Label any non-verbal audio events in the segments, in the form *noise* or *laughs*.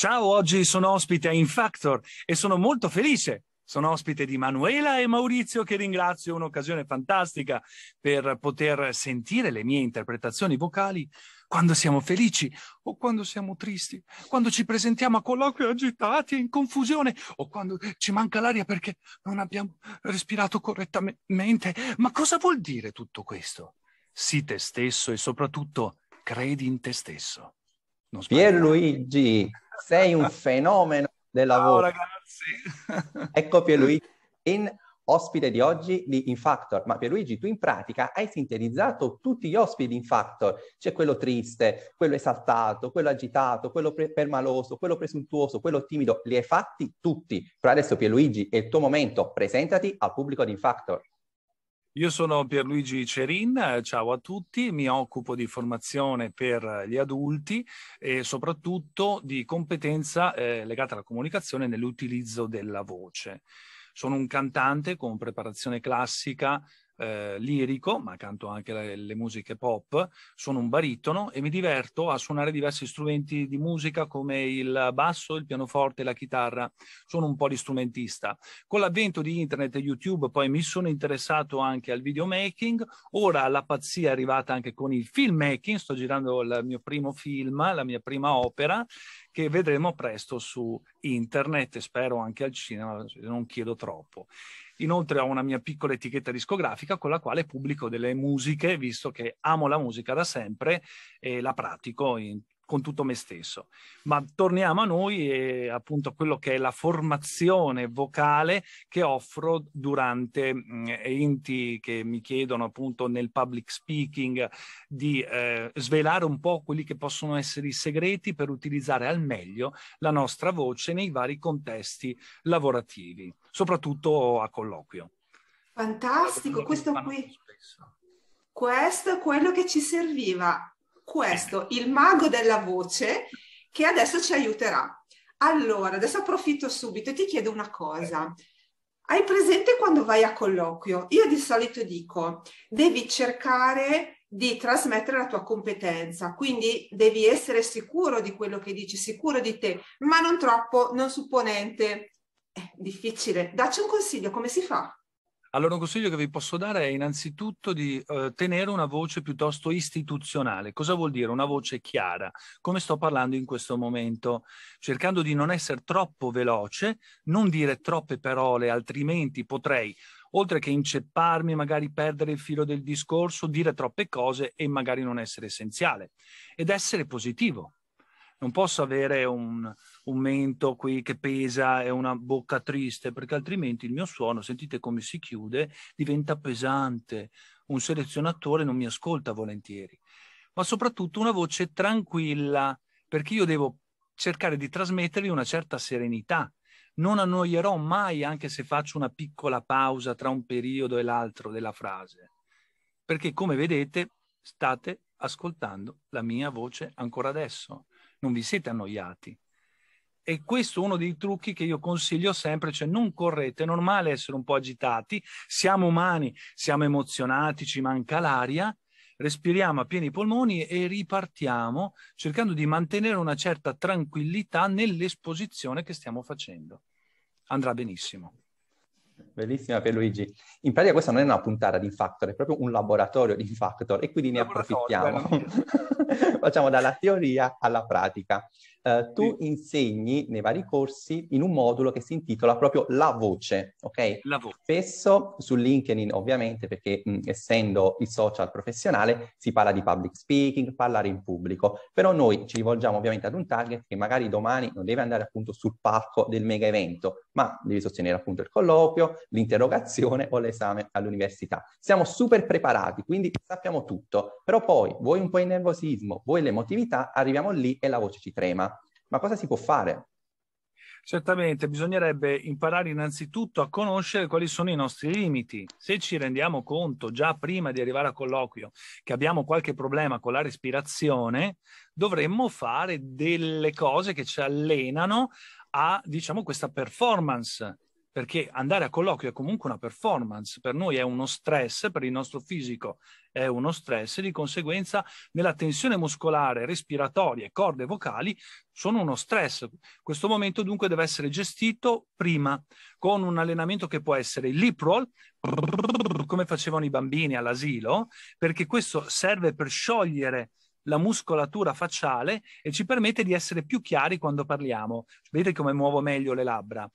Ciao, oggi sono ospite a Factor e sono molto felice. Sono ospite di Manuela e Maurizio che ringrazio, un'occasione fantastica per poter sentire le mie interpretazioni vocali quando siamo felici o quando siamo tristi, quando ci presentiamo a colloqui agitati e in confusione o quando ci manca l'aria perché non abbiamo respirato correttamente. Ma cosa vuol dire tutto questo? Sii te stesso e soprattutto credi in te stesso. Pierluigi, sei un fenomeno del lavoro. Ciao ragazzi! *laughs* ecco Pierluigi, in ospite di oggi di Infactor. Ma Pierluigi, tu in pratica hai sintetizzato tutti gli ospiti di Infactor. C'è quello triste, quello esaltato, quello agitato, quello pre- permaloso, quello presuntuoso, quello timido. Li hai fatti tutti. Però adesso Pierluigi è il tuo momento. Presentati al pubblico di Infactor. Io sono Pierluigi Cerin, eh, ciao a tutti, mi occupo di formazione per eh, gli adulti e soprattutto di competenza eh, legata alla comunicazione nell'utilizzo della voce. Sono un cantante con preparazione classica eh, lirico, ma canto anche le, le, musiche pop, sono un baritono e mi diverto a suonare diversi strumenti di musica come il basso, il pianoforte, la chitarra, sono un po' polistrumentista. Con l'avvento di internet e YouTube poi mi sono interessato anche al videomaking, ora la pazzia è arrivata anche con il filmmaking, sto girando il mio primo film, la mia prima opera che vedremo presto su internet e spero anche al cinema, non chiedo troppo. Inoltre ho una mia piccola etichetta discografica con la quale pubblico delle musiche, visto che amo la musica da sempre e la pratico in con tutto me stesso. Ma torniamo a noi e appunto a quello che è la formazione vocale che offro durante mh, enti che mi chiedono appunto nel public speaking di eh, svelare un po' quelli che possono essere i segreti per utilizzare al meglio la nostra voce nei vari contesti lavorativi, soprattutto a colloquio. Fantastico, questo qui. Questo è quello che ci serviva questo, il mago della voce, che adesso ci aiuterà. Allora, adesso approfitto subito e ti chiedo una cosa. Hai presente quando vai a colloquio? Io di solito dico, devi cercare di trasmettere la tua competenza, quindi devi essere sicuro di quello che dici, sicuro di te, ma non troppo, non supponente. È difficile. Dacci un consiglio, come si fa? Allora un consiglio che vi posso dare è innanzitutto di eh, tenere una voce piuttosto istituzionale. Cosa vuol dire? Una voce chiara, come sto parlando in questo momento, cercando di non essere troppo veloce, non dire troppe parole, altrimenti potrei oltre che incepparmi, magari perdere il filo del discorso, dire troppe cose e magari non essere essenziale. Ed essere positivo, non posso avere un, un mento qui che pesa e una bocca triste, perché altrimenti il mio suono, sentite come si chiude, diventa pesante. Un selezionatore non mi ascolta volentieri, ma soprattutto una voce tranquilla, perché io devo cercare di trasmettervi una certa serenità. Non annoierò mai anche se faccio una piccola pausa tra un periodo e l'altro della frase, perché come vedete state ascoltando la mia voce ancora adesso non vi siete annoiati. E questo è uno dei trucchi che io consiglio sempre, cioè non correte, è normale essere un po' agitati, siamo umani, siamo emozionati, ci manca l'aria, respiriamo a pieni polmoni e ripartiamo cercando di mantenere una certa tranquillità nell'esposizione che stiamo facendo. Andrà benissimo. Bellissima per Luigi. In pratica questa non è una puntata di Factor, è proprio un laboratorio di Factor e quindi ne approfittiamo. Eh. *laughs* Facciamo dalla teoria alla pratica eh, tu sì. insegni nei vari corsi in un modulo che si intitola proprio La Voce, ok? La voce. Spesso su LinkedIn, ovviamente, perché mh, mm, essendo il social professionale, si parla di public speaking, parlare in pubblico, però noi ci rivolgiamo ovviamente ad un target che magari domani non deve andare appunto sul palco del mega evento, ma devi sostenere appunto il colloquio, l'interrogazione o l'esame all'università. Siamo super preparati, quindi sappiamo tutto, però poi vuoi un po' il nervosismo, vuoi l'emotività, arriviamo lì e la voce ci trema. Ma cosa si può fare? Certamente, bisognerebbe imparare innanzitutto a conoscere quali sono i nostri limiti. Se ci rendiamo conto già prima di arrivare a colloquio che abbiamo qualche problema con la respirazione, dovremmo fare delle cose che ci allenano a, diciamo, questa performance perché andare a colloquio è comunque una performance, per noi è uno stress, per il nostro fisico è uno stress, e di conseguenza nella tensione muscolare, respiratoria e corde vocali sono uno stress. Questo momento dunque deve essere gestito prima con un allenamento che può essere il lip roll, come facevano i bambini all'asilo, perché questo serve per sciogliere la muscolatura facciale e ci permette di essere più chiari quando parliamo. Vedete come muovo meglio le labbra.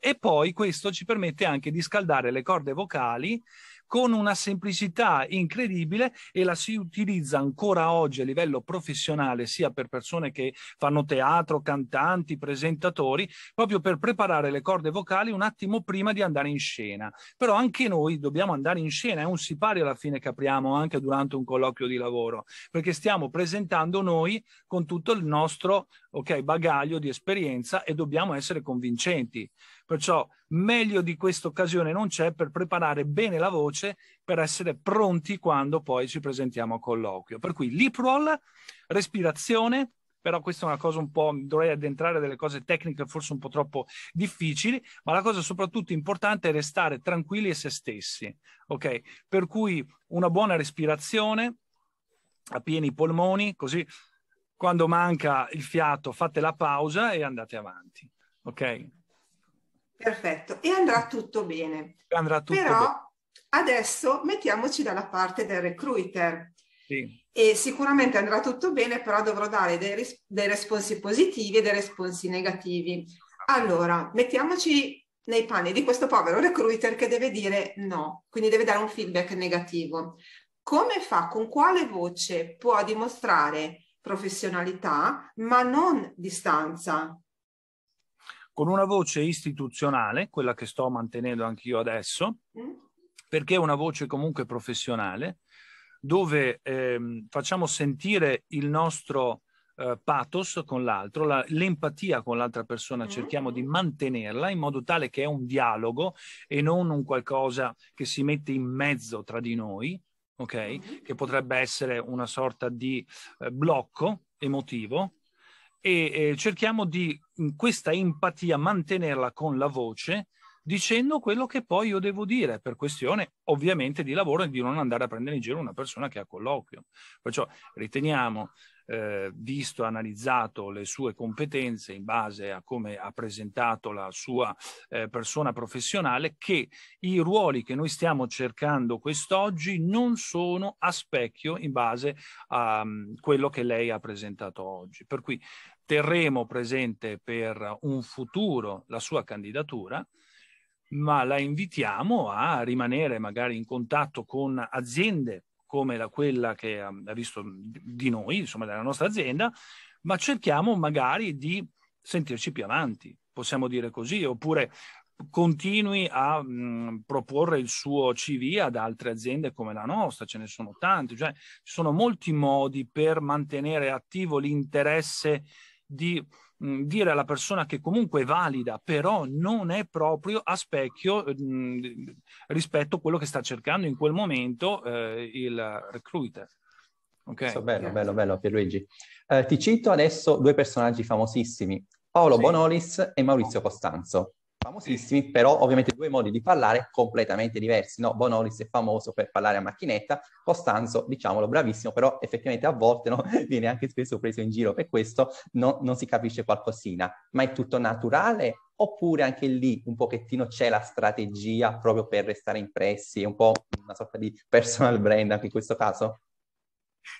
E poi questo ci permette anche di scaldare le corde vocali con una semplicità incredibile e la si utilizza ancora oggi a livello professionale, sia per persone che fanno teatro, cantanti, presentatori, proprio per preparare le corde vocali un attimo prima di andare in scena. Però anche noi dobbiamo andare in scena, è un sipario alla fine che apriamo anche durante un colloquio di lavoro, perché stiamo presentando noi con tutto il nostro okay, bagaglio di esperienza e dobbiamo essere convincenti. Perciò meglio di questa occasione non c'è per preparare bene la voce, per essere pronti quando poi ci presentiamo a colloquio. Per cui lip roll, respirazione, però questa è una cosa un po', dovrei addentrare delle cose tecniche forse un po' troppo difficili, ma la cosa soprattutto importante è restare tranquilli e se stessi, ok? Per cui una buona respirazione a pieni polmoni, così quando manca il fiato fate la pausa e andate avanti, ok? Perfetto, e andrà tutto bene. Andrà tutto Però bene. adesso mettiamoci dalla parte del recruiter. Sì. E sicuramente andrà tutto bene, però dovrò dare dei, ris- dei responsi positivi e dei responsi negativi. Allora, mettiamoci nei panni di questo povero recruiter che deve dire no, quindi deve dare un feedback negativo. Come fa, con quale voce può dimostrare professionalità, ma non distanza? con una voce istituzionale, quella che sto mantenendo anch'io adesso, mm. perché è una voce comunque professionale, dove ehm, facciamo sentire il nostro eh, pathos con l'altro, la, l'empatia con l'altra persona, mm. cerchiamo di mantenerla in modo tale che è un dialogo e non un qualcosa che si mette in mezzo tra di noi, ok? Mm-hmm. Che potrebbe essere una sorta di eh, blocco emotivo, e eh, cerchiamo di questa empatia mantenerla con la voce dicendo quello che poi io devo dire per questione ovviamente di lavoro e di non andare a prendere in giro una persona che ha colloquio. Perciò riteniamo eh, visto analizzato le sue competenze in base a come ha presentato la sua eh, persona professionale, che i ruoli che noi stiamo cercando quest'oggi non sono a specchio in base a um, quello che lei ha presentato oggi. Per cui terremo presente per un futuro la sua candidatura ma la invitiamo a rimanere magari in contatto con aziende come la, quella che ha visto di noi, insomma della nostra azienda, ma cerchiamo magari di sentirci più avanti, possiamo dire così, oppure continui a mh, mm, proporre il suo CV ad altre aziende come la nostra, ce ne sono tante, cioè ci sono molti modi per mantenere attivo l'interesse di dire alla persona che comunque è valida, però non è proprio a specchio eh, mh, rispetto a quello che sta cercando in quel momento eh, il recruiter. Okay. So, bello, bello, bello Pierluigi. Eh, ti cito adesso due personaggi famosissimi, Paolo sì. Bonolis e Maurizio Costanzo famosissimi, però ovviamente due modi di parlare completamente diversi. No? Bonolis è famoso per parlare a macchinetta, Costanzo, diciamolo, bravissimo, però effettivamente a volte no? *laughs* viene anche spesso preso in giro per questo, no, non si capisce qualcosina, ma è tutto naturale oppure anche lì un pochettino c'è la strategia proprio per restare impressi, è un po' una sorta di personal brand anche in questo caso?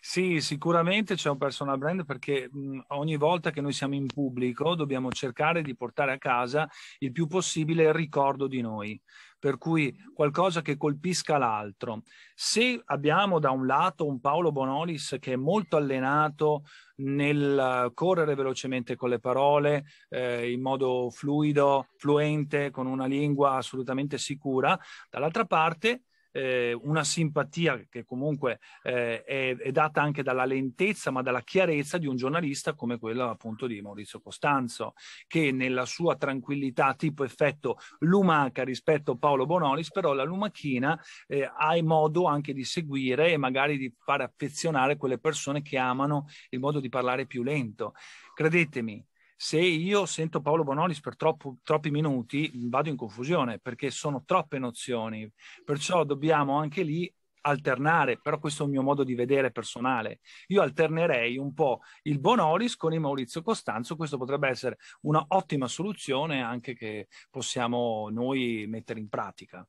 Sì, sicuramente c'è un personal brand perché mh, ogni volta che noi siamo in pubblico dobbiamo cercare di portare a casa il più possibile il ricordo di noi per cui qualcosa che colpisca l'altro. Se abbiamo da un lato un Paolo Bonolis che è molto allenato nel correre velocemente con le parole, eh, in modo fluido, fluente, con una lingua assolutamente sicura, dall'altra parte eh, una simpatia che comunque eh, è, è, data anche dalla lentezza ma dalla chiarezza di un giornalista come quello appunto di Maurizio Costanzo che nella sua tranquillità tipo effetto lumaca rispetto a Paolo Bonolis però la lumachina eh, ha modo anche di seguire e magari di far affezionare quelle persone che amano il modo di parlare più lento credetemi se io sento Paolo Bonolis per troppo, troppi minuti vado in confusione perché sono troppe nozioni, perciò dobbiamo anche lì alternare, però questo è un mio modo di vedere personale. Io alternerei un po' il Bonolis con il Maurizio Costanzo, questo potrebbe essere un'ottima soluzione anche che possiamo noi mettere in pratica.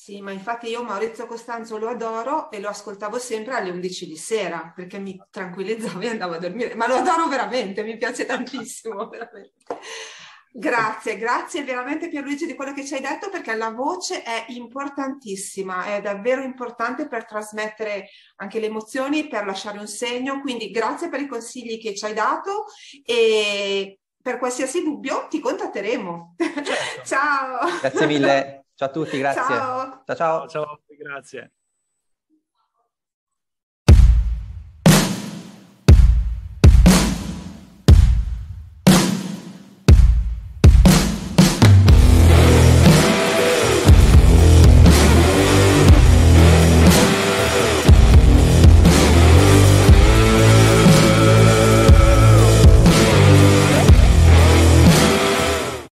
Sì, ma infatti io Maurizio Costanzo lo adoro e lo ascoltavo sempre alle 11 di sera perché mi tranquillizzavo e andavo a dormire, ma lo adoro veramente, mi piace tantissimo, *laughs* veramente. Grazie, grazie veramente Pierluigi di quello che ci hai detto perché la voce è importantissima, è davvero importante per trasmettere anche le emozioni, per lasciare un segno, quindi grazie per i consigli che ci hai dato e per qualsiasi dubbio ti contatteremo. Certo. *laughs* Ciao. Grazie mille. Ciao a tutti, grazie. Ciao ciao. ciao. ciao grazie.